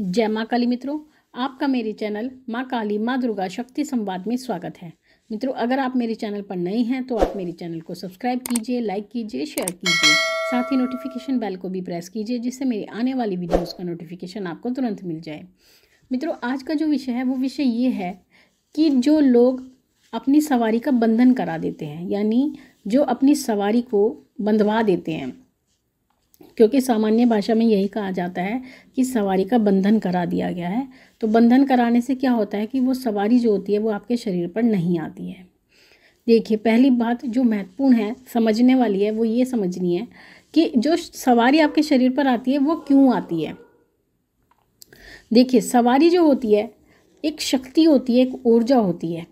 जय माँ काली मित्रों आपका मेरे चैनल माँ काली माँ दुर्गा शक्ति संवाद में स्वागत है मित्रों अगर आप मेरे चैनल पर नए हैं तो आप मेरे चैनल को सब्सक्राइब कीजिए लाइक कीजिए शेयर कीजिए साथ ही नोटिफिकेशन बेल को भी प्रेस कीजिए जिससे मेरी आने वाली वीडियोस का नोटिफिकेशन आपको तुरंत मिल जाए मित्रों आज का जो विषय है वो विषय ये है कि जो लोग अपनी सवारी का बंधन करा देते हैं यानी जो अपनी सवारी को बंधवा देते हैं क्योंकि सामान्य भाषा में यही कहा जाता है कि सवारी का बंधन करा दिया गया है तो बंधन कराने से क्या होता है कि वो सवारी जो होती है वो आपके शरीर पर नहीं आती है देखिए पहली बात जो महत्वपूर्ण है समझने वाली है वो ये समझनी है कि जो सवारी आपके शरीर पर आती है वो क्यों आती है देखिए सवारी जो होती है एक शक्ति होती है एक ऊर्जा होती है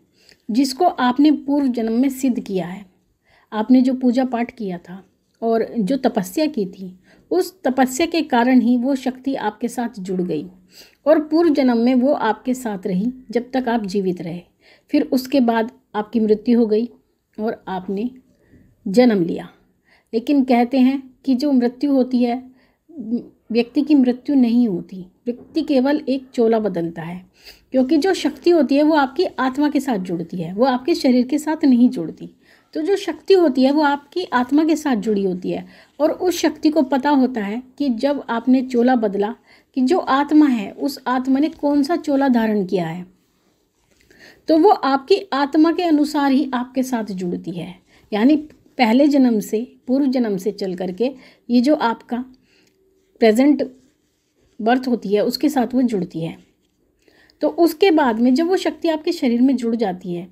जिसको आपने पूर्व जन्म में सिद्ध किया है आपने जो पूजा पाठ किया था और जो तपस्या की थी उस तपस्या के कारण ही वो शक्ति आपके साथ जुड़ गई और पूर्व जन्म में वो आपके साथ रही जब तक आप जीवित रहे फिर उसके बाद आपकी मृत्यु हो गई और आपने जन्म लिया लेकिन कहते हैं कि जो मृत्यु होती है व्यक्ति की मृत्यु नहीं होती व्यक्ति केवल एक चोला बदलता है क्योंकि जो शक्ति होती है वो आपकी आत्मा के साथ जुड़ती है वो आपके शरीर के साथ नहीं जुड़ती तो जो शक्ति होती है वो आपकी आत्मा के साथ जुड़ी होती है और उस शक्ति को पता होता है कि जब आपने चोला बदला कि जो आत्मा है उस आत्मा ने कौन सा चोला धारण किया है तो वो आपकी आत्मा के अनुसार ही आपके साथ जुड़ती है यानी पहले जन्म से पूर्व जन्म से चल करके ये जो आपका प्रेजेंट बर्थ होती है उसके साथ वो जुड़ती है तो उसके बाद में जब वो शक्ति आपके शरीर में जुड़ जाती है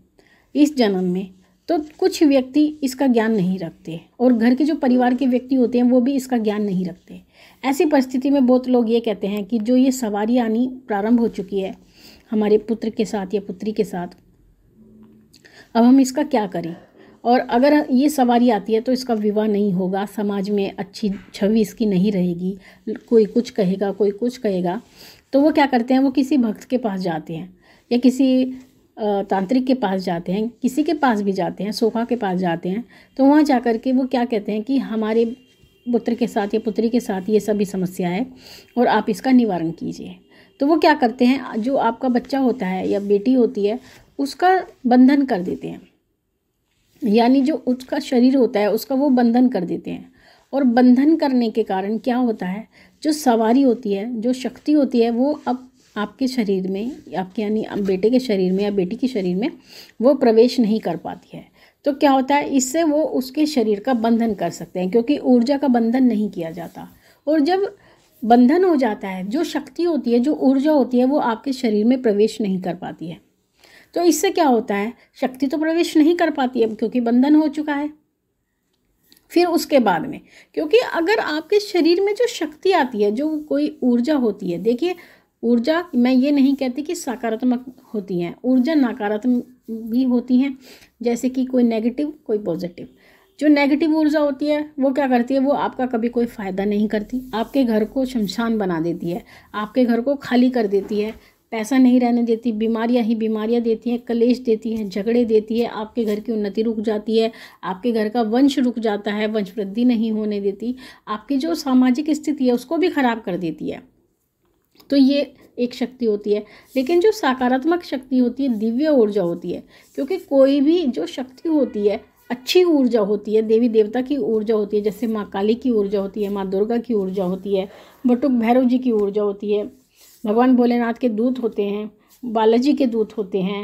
इस जन्म में तो कुछ व्यक्ति इसका ज्ञान नहीं रखते और घर के जो परिवार के व्यक्ति होते हैं वो भी इसका ज्ञान नहीं रखते ऐसी परिस्थिति में बहुत लोग ये कहते हैं कि जो ये सवारी आनी प्रारंभ हो चुकी है हमारे पुत्र के साथ या पुत्री के साथ अब हम इसका क्या करें और अगर ये सवारी आती है तो इसका विवाह नहीं होगा समाज में अच्छी छवि इसकी नहीं रहेगी कोई कुछ कहेगा कोई कुछ कहेगा तो वो क्या करते हैं वो किसी भक्त के पास जाते हैं या किसी तांत्रिक के पास जाते हैं किसी के पास भी जाते हैं सोफा के पास जाते हैं तो वहाँ जा कर के वो क्या कहते हैं कि हमारे पुत्र के साथ या पुत्री के साथ ये सभी समस्या है और आप इसका निवारण कीजिए तो वो क्या करते हैं जो आपका बच्चा होता है या बेटी होती है उसका बंधन कर देते हैं यानी जो उसका शरीर होता है उसका वो बंधन कर देते हैं और बंधन करने के कारण क्या होता है जो सवारी होती है जो शक्ति होती है वो अब आपके शरीर में आपके यानी बेटे के शरीर में या बेटी के शरीर में वो प्रवेश नहीं कर पाती है तो क्या होता है इससे वो उसके शरीर का बंधन कर सकते हैं क्योंकि ऊर्जा का बंधन नहीं किया जाता और जब बंधन हो जाता है जो शक्ति होती है जो ऊर्जा होती है वो आपके शरीर में प्रवेश नहीं कर पाती है तो इससे क्या होता है शक्ति तो प्रवेश नहीं कर पाती है क्योंकि बंधन हो चुका है फिर उसके बाद में क्योंकि अगर आपके शरीर में जो शक्ति आती है जो कोई ऊर्जा होती है देखिए ऊर्जा मैं ये नहीं कहती कि सकारात्मक होती हैं ऊर्जा नकारात्मक भी होती हैं जैसे कि कोई नेगेटिव कोई पॉजिटिव जो नेगेटिव ऊर्जा होती है वो क्या करती है वो आपका कभी कोई फ़ायदा नहीं करती आपके घर को शमशान बना देती है आपके घर को खाली कर देती है पैसा नहीं रहने देती बीमारियां ही बीमारियां देती हैं कलेश देती हैं झगड़े देती है आपके घर की उन्नति रुक जाती है आपके घर का वंश रुक जाता है वंश वृद्धि नहीं होने देती आपकी जो सामाजिक स्थिति है उसको भी ख़राब कर देती है तो ये एक शक्ति होती है लेकिन जो सकारात्मक शक्ति होती है दिव्य ऊर्जा होती है क्योंकि कोई भी जो शक्ति होती है अच्छी ऊर्जा होती है देवी देवता की ऊर्जा होती है जैसे माँ काली की ऊर्जा होती है माँ दुर्गा की ऊर्जा होती है बटुक भैरव जी की ऊर्जा होती है भगवान भोलेनाथ के दूत होते हैं बालाजी के दूत होते हैं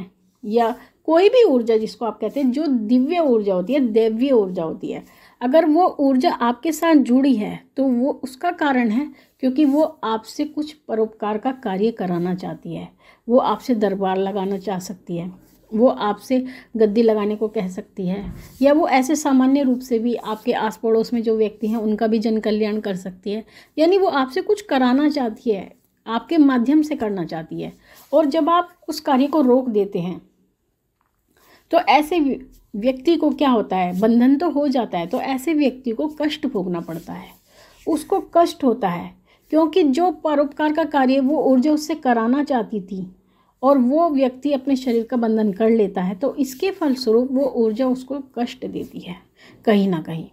या कोई भी ऊर्जा जिसको आप कहते हैं जो दिव्य ऊर्जा होती है दैव्य ऊर्जा होती है अगर वो ऊर्जा आपके साथ जुड़ी है तो वो उसका कारण है क्योंकि वो आपसे कुछ परोपकार का कार्य कराना चाहती है वो आपसे दरबार लगाना चाह सकती है वो आपसे गद्दी लगाने को कह सकती है या वो ऐसे सामान्य रूप से भी आपके आस पड़ोस में जो व्यक्ति हैं उनका भी जन कल्याण कर सकती है यानी वो आपसे कुछ कराना चाहती है आपके माध्यम से करना चाहती है और जब आप उस कार्य को रोक देते हैं तो ऐसे व्यक्ति को क्या होता है बंधन तो हो जाता है तो ऐसे व्यक्ति को कष्ट भोगना पड़ता है उसको कष्ट होता है क्योंकि जो परोपकार का कार्य वो ऊर्जा उससे कराना चाहती थी और वो व्यक्ति अपने शरीर का बंधन कर लेता है तो इसके फलस्वरूप वो ऊर्जा उसको कष्ट देती है कहीं ना कहीं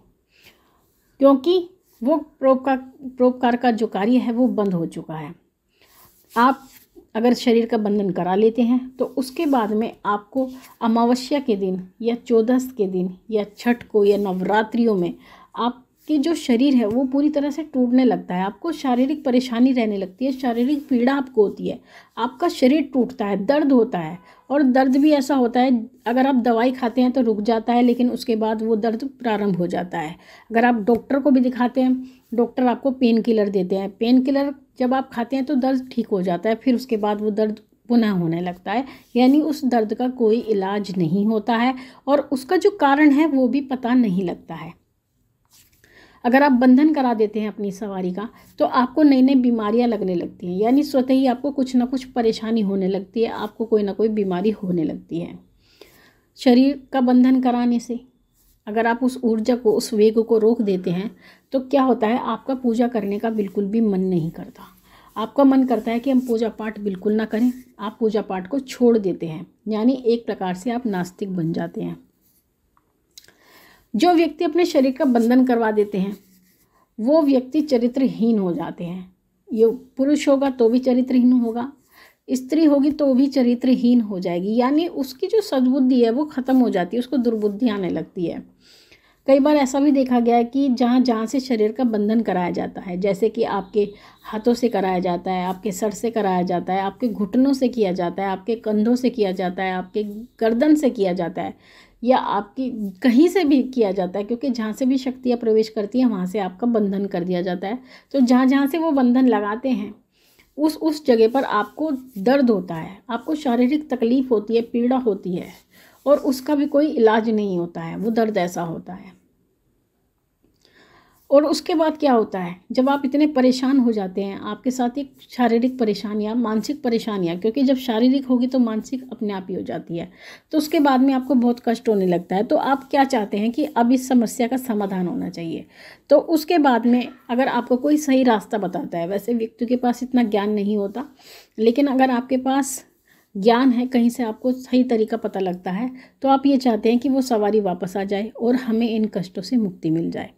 क्योंकि वो प्रोपकार प्रोपकार का जो कार्य है वो बंद हो चुका है आप अगर शरीर का बंधन करा लेते हैं तो उसके बाद में आपको अमावस्या के दिन या चौदस के दिन या छठ को या नवरात्रियों में आप कि जो शरीर है वो पूरी तरह से टूटने लगता है आपको शारीरिक परेशानी रहने लगती है शारीरिक पीड़ा आपको होती है आपका शरीर टूटता है दर्द होता है और दर्द भी ऐसा होता है अगर आप दवाई खाते हैं तो रुक जाता है लेकिन उसके बाद वो दर्द प्रारंभ हो जाता है अगर आप डॉक्टर को भी दिखाते हैं डॉक्टर आपको पेन किलर देते हैं पेन किलर जब आप खाते हैं तो दर्द ठीक हो जाता है फिर उसके बाद वो दर्द पुनः होने लगता है यानी उस दर्द का कोई इलाज नहीं होता है और उसका जो कारण है वो भी पता नहीं लगता है अगर आप बंधन करा देते हैं अपनी सवारी का तो आपको नई नई बीमारियां लगने लगती हैं यानी स्वतः ही आपको कुछ ना कुछ परेशानी होने लगती है आपको कोई ना कोई बीमारी होने लगती है शरीर का बंधन कराने से अगर आप उस ऊर्जा को उस वेग को रोक देते हैं तो क्या होता है आपका पूजा करने का बिल्कुल भी मन नहीं करता आपका मन करता है कि हम पूजा पाठ बिल्कुल ना करें आप पूजा पाठ को छोड़ देते हैं यानी एक प्रकार से आप नास्तिक बन जाते हैं जो व्यक्ति अपने शरीर का बंधन करवा देते हैं वो व्यक्ति चरित्रहीन हो जाते हैं ये पुरुष होगा तो भी चरित्रहीन होगा स्त्री होगी तो भी चरित्रहीन हो जाएगी यानी उसकी जो सद्बुद्धि है वो ख़त्म हो जाती है उसको दुर्बुद्धि आने लगती है कई बार ऐसा भी देखा गया है कि जहाँ जहाँ से शरीर का बंधन कराया जाता है जैसे कि आपके हाथों से कराया जाता है आपके सर से कराया जाता है आपके घुटनों से किया जाता है आपके कंधों से किया जाता है आपके गर्दन से किया जाता है या आपकी कहीं से भी किया जाता है क्योंकि जहाँ से भी शक्तियाँ प्रवेश करती हैं वहाँ से आपका बंधन कर दिया जाता है तो जहाँ जहाँ से वो बंधन लगाते हैं उस उस जगह पर आपको दर्द होता है आपको शारीरिक तकलीफ़ होती है पीड़ा होती है और उसका भी कोई इलाज नहीं होता है वो दर्द ऐसा होता है और उसके बाद क्या होता है जब आप इतने परेशान हो जाते हैं आपके साथ एक शारीरिक परेशानियाँ मानसिक परेशानियाँ क्योंकि जब शारीरिक होगी तो मानसिक अपने आप ही हो जाती है तो उसके बाद में आपको बहुत कष्ट होने लगता है तो आप क्या चाहते हैं कि अब इस समस्या का समाधान होना चाहिए तो उसके बाद में अगर आपको कोई सही रास्ता बताता है वैसे व्यक्ति के पास इतना ज्ञान नहीं होता लेकिन अगर आपके पास ज्ञान है कहीं से आपको सही तरीका पता लगता है तो आप ये चाहते हैं कि वो सवारी वापस आ जाए और हमें इन कष्टों से मुक्ति मिल जाए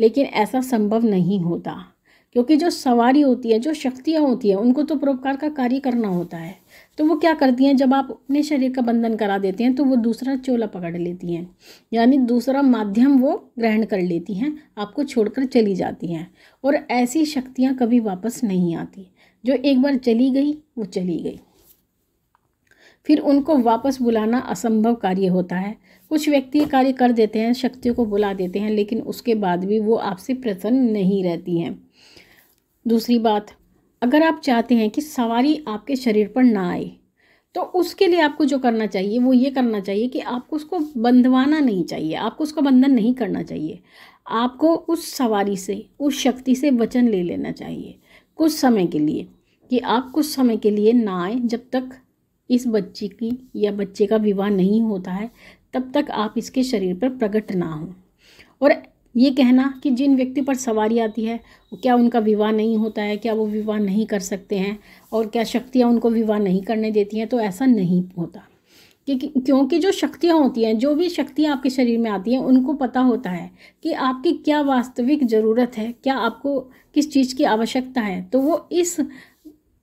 लेकिन ऐसा संभव नहीं होता क्योंकि जो सवारी होती है जो शक्तियाँ होती हैं उनको तो परोपकार का कार्य करना होता है तो वो क्या करती हैं जब आप अपने शरीर का बंधन करा देते हैं तो वो दूसरा चोला पकड़ लेती हैं यानी दूसरा माध्यम वो ग्रहण कर लेती हैं आपको छोड़कर चली जाती हैं और ऐसी शक्तियाँ कभी वापस नहीं आती जो एक बार चली गई वो चली गई फिर उनको वापस बुलाना असंभव कार्य होता है कुछ व्यक्ति ये कार्य कर देते हैं शक्तियों को बुला देते हैं लेकिन उसके बाद भी वो आपसे प्रसन्न नहीं रहती हैं दूसरी बात अगर आप चाहते हैं कि सवारी आपके शरीर पर ना आए तो उसके लिए आपको जो करना चाहिए वो ये करना चाहिए कि आपको उसको बंधवाना नहीं चाहिए आपको उसका बंधन नहीं करना चाहिए आपको उस सवारी से उस शक्ति से वचन ले लेना चाहिए कुछ समय के लिए कि आप कुछ समय के लिए ना आए जब तक इस बच्चे की या बच्चे का विवाह नहीं होता है तब तक आप इसके शरीर पर प्रकट ना हो और ये कहना कि जिन व्यक्ति पर सवारी आती है क्या उनका विवाह नहीं होता है क्या वो विवाह नहीं कर सकते हैं और क्या शक्तियाँ उनको विवाह नहीं करने देती हैं तो ऐसा नहीं होता क्योंकि जो शक्तियाँ होती हैं जो भी शक्तियाँ आपके शरीर में आती हैं उनको पता होता है कि आपकी क्या वास्तविक ज़रूरत है क्या आपको किस चीज़ की आवश्यकता है तो वो इस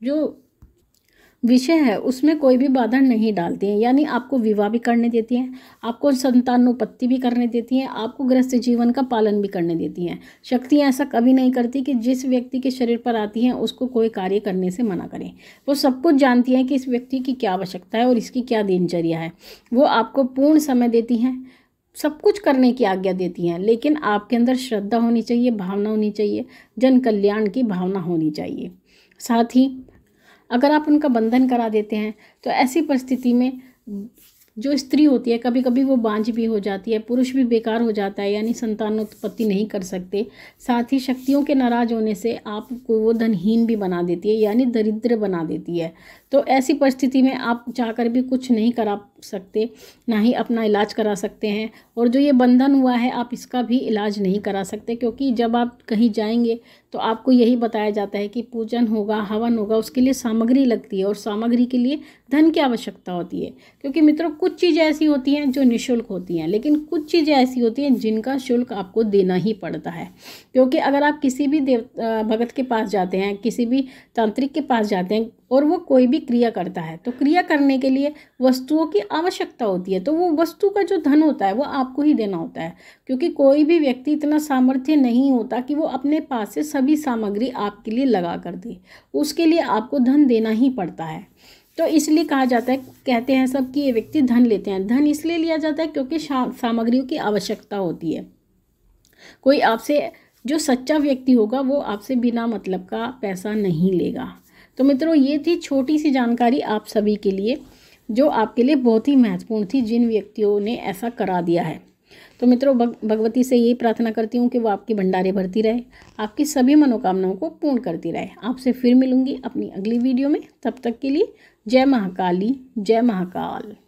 जो विषय है उसमें कोई भी बाधा नहीं डालती हैं यानी आपको विवाह भी करने देती हैं आपको संतानोपत्ति भी करने देती हैं आपको गृहस्थ जीवन का पालन भी करने देती हैं शक्तियाँ ऐसा कभी नहीं करती कि जिस व्यक्ति के शरीर पर आती हैं उसको कोई कार्य करने से मना करें वो सब कुछ जानती हैं कि इस व्यक्ति की क्या आवश्यकता है और इसकी क्या दिनचर्या है वो आपको पूर्ण समय देती हैं सब कुछ करने की आज्ञा देती हैं लेकिन आपके अंदर श्रद्धा होनी चाहिए भावना होनी चाहिए जन कल्याण की भावना होनी चाहिए साथ ही अगर आप उनका बंधन करा देते हैं तो ऐसी परिस्थिति में जो स्त्री होती है कभी कभी वो बांझ भी हो जाती है पुरुष भी बेकार हो जाता है यानी संतान उत्पत्ति नहीं कर सकते साथ ही शक्तियों के नाराज होने से आपको वो धनहीन भी बना देती है यानी दरिद्र बना देती है तो ऐसी परिस्थिति में आप चाहकर भी कुछ नहीं करा सकते ना ही अपना इलाज करा सकते हैं और जो ये बंधन हुआ है आप इसका भी इलाज नहीं करा सकते क्योंकि जब आप कहीं जाएंगे तो आपको यही बताया जाता है कि पूजन होगा हवन होगा उसके लिए सामग्री लगती है और सामग्री के लिए धन की आवश्यकता होती है क्योंकि मित्रों कुछ चीज़ें ऐसी होती हैं जो निःशुल्क होती हैं लेकिन कुछ चीज़ें ऐसी होती हैं जिनका शुल्क आपको देना ही पड़ता है क्योंकि अगर आप किसी भी देव भगत के पास जाते हैं किसी भी तांत्रिक के पास जाते हैं और वो कोई भी क्रिया करता है तो क्रिया करने के लिए वस्तुओं की आवश्यकता होती है तो वो वस्तु का जो धन होता है वो आपको ही देना होता है क्योंकि कोई भी व्यक्ति इतना सामर्थ्य नहीं होता कि वो अपने पास से सभी सामग्री आपके लिए लगा कर दे उसके लिए आपको धन देना ही पड़ता है तो इसलिए कहा जाता है कहते हैं सब कि ये व्यक्ति धन लेते हैं धन इसलिए लिया जाता है क्योंकि सामग्रियों की आवश्यकता होती है कोई आपसे जो सच्चा व्यक्ति होगा वो आपसे बिना मतलब का पैसा नहीं लेगा तो मित्रों ये थी छोटी सी जानकारी आप सभी के लिए जो आपके लिए बहुत ही महत्वपूर्ण थी जिन व्यक्तियों ने ऐसा करा दिया है तो मित्रों भग, भगवती से यही प्रार्थना करती हूँ कि वो आपके भंडारे भरती रहे आपकी सभी मनोकामनाओं को पूर्ण करती रहे आपसे फिर मिलूँगी अपनी अगली वीडियो में तब तक के लिए जय महाकाली जय महाकाल